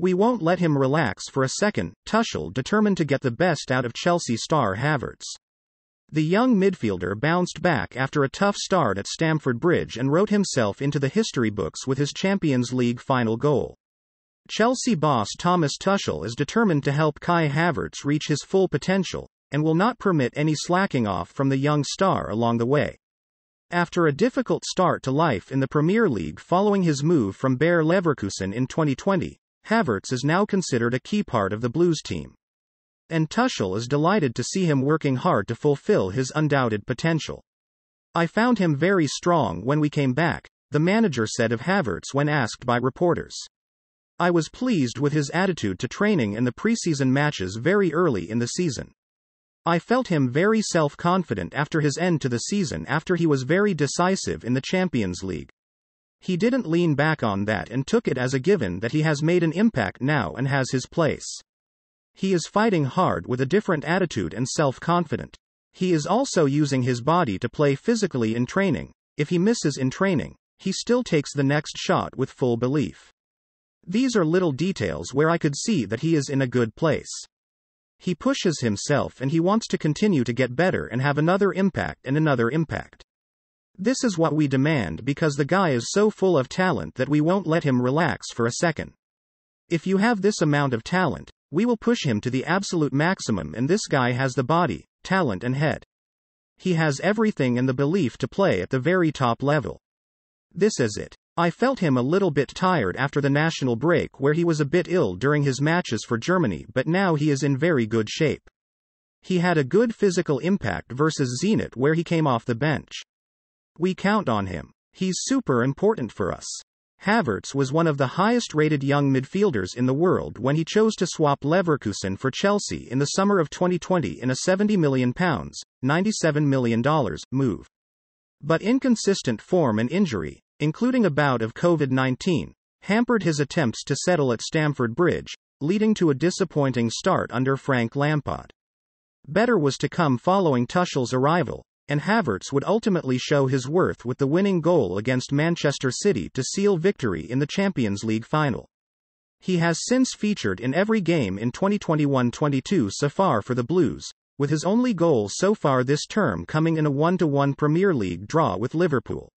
We won't let him relax for a second, Tuchel determined to get the best out of Chelsea star Havertz. The young midfielder bounced back after a tough start at Stamford Bridge and wrote himself into the history books with his Champions League final goal. Chelsea boss Thomas Tuchel is determined to help Kai Havertz reach his full potential, and will not permit any slacking off from the young star along the way. After a difficult start to life in the Premier League following his move from Bayer Leverkusen in 2020, Havertz is now considered a key part of the Blues team. And Tuchel is delighted to see him working hard to fulfill his undoubted potential. I found him very strong when we came back, the manager said of Havertz when asked by reporters. I was pleased with his attitude to training in the preseason matches very early in the season. I felt him very self confident after his end to the season after he was very decisive in the Champions League. He didn't lean back on that and took it as a given that he has made an impact now and has his place. He is fighting hard with a different attitude and self confident. He is also using his body to play physically in training. If he misses in training, he still takes the next shot with full belief. These are little details where I could see that he is in a good place. He pushes himself and he wants to continue to get better and have another impact and another impact. This is what we demand because the guy is so full of talent that we won't let him relax for a second. If you have this amount of talent, we will push him to the absolute maximum, and this guy has the body, talent, and head. He has everything and the belief to play at the very top level. This is it. I felt him a little bit tired after the national break, where he was a bit ill during his matches for Germany, but now he is in very good shape. He had a good physical impact versus Zenit, where he came off the bench. We count on him. He's super important for us. Havertz was one of the highest rated young midfielders in the world when he chose to swap Leverkusen for Chelsea in the summer of 2020 in a £70 million, $97 million move. But inconsistent form and injury, including a bout of COVID 19, hampered his attempts to settle at Stamford Bridge, leading to a disappointing start under Frank Lampard. Better was to come following Tuchel's arrival, and Havertz would ultimately show his worth with the winning goal against Manchester City to seal victory in the Champions League final. He has since featured in every game in 2021 22 so far for the Blues, with his only goal so far this term coming in a 1 1 Premier League draw with Liverpool.